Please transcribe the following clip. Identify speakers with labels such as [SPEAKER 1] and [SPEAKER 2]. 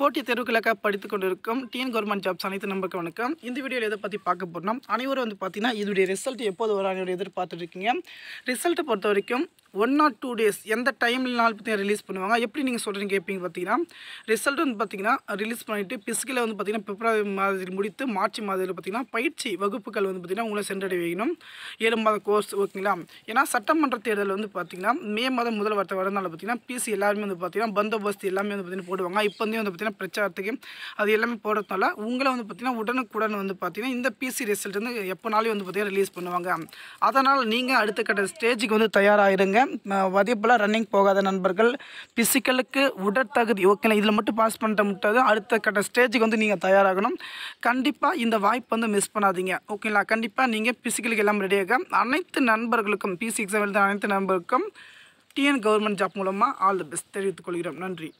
[SPEAKER 1] போட்டி தேர்வுகளுக்காக படித்து கொண்டிருக்கும் டிஎன் கவர்மெண்ட் ஜாப்ஸ் அனைத்து நம்பருக்கு வணக்கம் இந்த வீடியோவில் எதை பற்றி பார்க்க போகிறோம் அனைவரும் வந்து பார்த்தீங்கன்னா இதோடைய ரிசல்ட் எப்போது வரும் எதிர்பார்த்துருக்கீங்க ரிசல்ட்டை பொறுத்த வரைக்கும் ஒன் ஆர் டூ டேஸ் எந்த நாள் பார்த்தீங்கன்னா ரிலீஸ் பண்ணுவாங்க எப்படி நீங்கள் சொல்கிறீங்க கேட்பீங்க பார்த்தீங்கன்னா ரிசல்ட் வந்து பார்த்தீங்கன்னா ரிலீஸ் பண்ணிவிட்டு பிசிக்கலை வந்து பார்த்தீங்கன்னா பிப்ரவரி மாதத்தில் முடித்து மார்ச் மாதத்தில் பார்த்தீங்கன்னா பயிற்சி வகுப்புகள் வந்து பார்த்திங்கன்னா உங்களை சென்றடைய வைக்கணும் ஏழு மாத கோர்ஸ் ஓகேங்களா ஏன்னா சட்டமன்ற தேர்தல் வந்து பார்த்திங்கன்னா மே மாதம் முதல் வார்த்தை வரதுனால பார்த்திங்கன்னா பிசி எல்லாருமே வந்து பார்த்திங்கன்னா பந்தோபஸ்து எல்லாமே வந்து பார்த்திங்கன்னா போடுவாங்க இப்போ வந்து பார்த்திங்கன்னா பிரச்சாரத்துக்கு அது எல்லாமே போடுறதுனால உங்களை வந்து பார்த்திங்கன்னா உடனுக்குடன் வந்து பார்த்திங்கன்னா இந்த பிசி ரிசல்ட் வந்து எப்போனாலே வந்து பார்த்திங்கன்னா ரிலீஸ் பண்ணுவாங்க அதனால் நீங்கள் அடுத்த கட்ட ஸ்டேஜுக்கு வந்து தயாராகிடுங்க அதேபோல் ரன்னிங் போகாத நண்பர்கள் பிசிக்கலுக்கு உடற்தகுதி ஓகேங்களா இதில் மட்டும் பாஸ் பண்ணிட்ட முட்டாது அடுத்த கட்ட ஸ்டேஜுக்கு வந்து நீங்கள் தயாராகணும் கண்டிப்பாக இந்த வாய்ப்பு வந்து மிஸ் பண்ணாதீங்க ஓகேங்களா கண்டிப்பாக நீங்கள் பிசிக்கலுக்கு எல்லாம் ரெடியாக அனைத்து நண்பர்களுக்கும் பிசி எக்ஸாம் எழுத அனைத்து நண்பருக்கும் டிஎன் கவர்மெண்ட் ஜாப் மூலமாக ஆல் தி பெஸ்ட் தெரிவித்துக் கொள்கிறோம் நன்றி